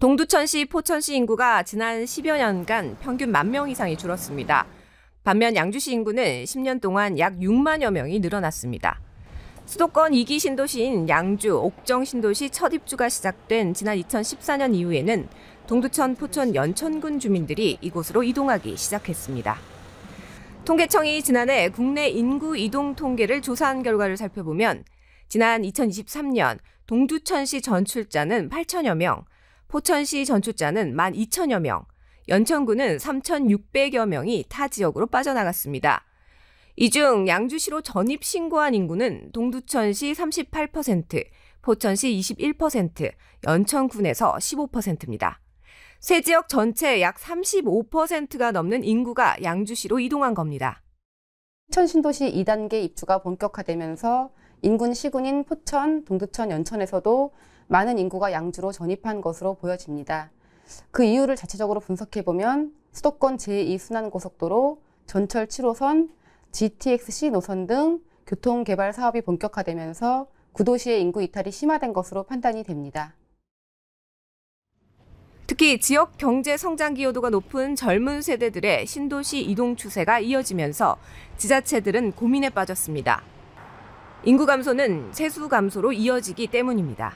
동두천시, 포천시 인구가 지난 10여 년간 평균 만 명 이상이 줄었습니다. 반면 양주시 인구는 10년 동안 약 6만여 명이 늘어났습니다. 수도권 2기 신도시인 양주, 옥정 신도시 첫 입주가 시작된 지난 2014년 이후에는 동두천, 포천, 연천군 주민들이 이곳으로 이동하기 시작했습니다. 통계청이 지난해 국내 인구 이동 통계를 조사한 결과를 살펴보면 지난 2023년 동두천시 전출자는 8천여 명, 포천시 전출자는 12,000여 명, 연천구는 3,600여 명이 타 지역으로 빠져나갔습니다. 이 중 양주시로 전입 신고한 인구는 동두천시 38%, 포천시 21%, 연천군에서 15%입니다. 세 지역 전체 약 35%가 넘는 인구가 양주시로 이동한 겁니다. 천신도시 2단계 입주가 본격화되면서 인근 시군인 포천, 동두천, 연천에서도 많은 인구가 양주로 전입한 것으로 보여집니다. 그 이유를 자체적으로 분석해보면 수도권 제2순환고속도로, 전철 7호선, GTX-C 노선 등 교통개발 사업이 본격화되면서 구도시의 인구 이탈이 심화된 것으로 판단이 됩니다. 특히 지역 경제 성장 기여도가 높은 젊은 세대들의 신도시 이동 추세가 이어지면서 지자체들은 고민에 빠졌습니다. 인구 감소는 세수 감소로 이어지기 때문입니다.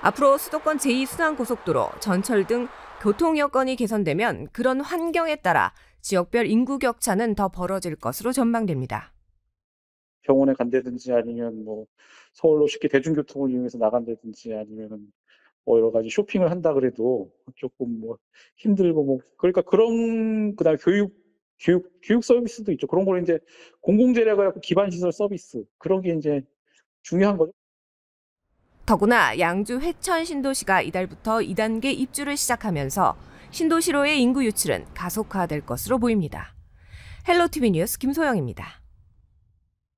앞으로 수도권 제2순환고속도로, 전철 등 교통 여건이 개선되면 그런 환경에 따라 지역별 인구 격차는 더 벌어질 것으로 전망됩니다. 병원에 간다든지 아니면 뭐 서울로 쉽게 대중교통을 이용해서 나간다든지 아니면 뭐 여러 가지 쇼핑을 한다 그래도 조금 뭐 힘들고 뭐 그러니까 그런 그다음 교육 교육, 교육 서비스도 있죠. 그런 걸 이제 공공재라고 해고 기반시설 서비스. 그런 게 이제 중요한 거죠. 더구나 양주 회천 신도시가 이달부터 2단계 입주를 시작하면서 신도시로의 인구 유출은 가속화될 것으로 보입니다. 헬로티비 뉴스 김소영입니다.